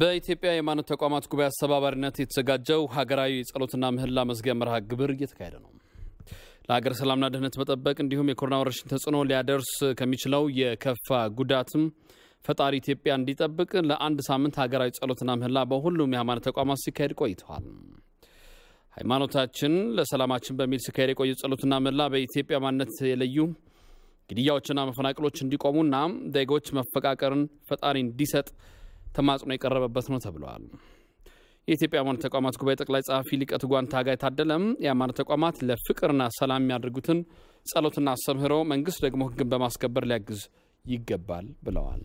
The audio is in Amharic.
በኢትዮጵያ የሃይማኖት ተቋማት ጉባኤ አስተባባሪነት የተዘጋጀው ሀገራዊ የጸሎትና ምህላ መዝጊያ መርሃ ግብር እየተካሄደ ነው። ለሀገር ሰላምና ደህንነት መጠበቅ እንዲሁም የኮሮና ወረርሽኝ ተጽዕኖ ሊያደርስ ከሚችለው የከፋ ጉዳትም ፈጣሪ ኢትዮጵያ እንዲጠብቅ ለአንድ ሳምንት ሀገራዊ ጸሎትና ምህላ በሁሉም የሃይማኖት ተቋማት ሲካሄድ ቆይተዋል። ሃይማኖታችን ለሰላማችን በሚል ሲካሄድ የቆየ ጸሎትና ምህላ በኢትዮጵያ ማንነት የለዩ ግድያዎችና መፈናቅሎች እንዲቆሙና ዜጎች መፈቃቀርን ፈጣሪ እንዲሰጥ ተማጽኖ የቀረበበት ነው ተብለዋል። የኢትዮጵያ ሃይማኖት ተቋማት ጉባኤ ጠቅላይ ጸሐፊ ሊቀ ትጉሃን ታጋይ ታደለም የሃይማኖት ተቋማት ለፍቅርና ሰላም የሚያደርጉትን ጸሎትና አስተምህሮ መንግስት ደግሞ ህግን በማስከበር ሊያግዝ ይገባል ብለዋል።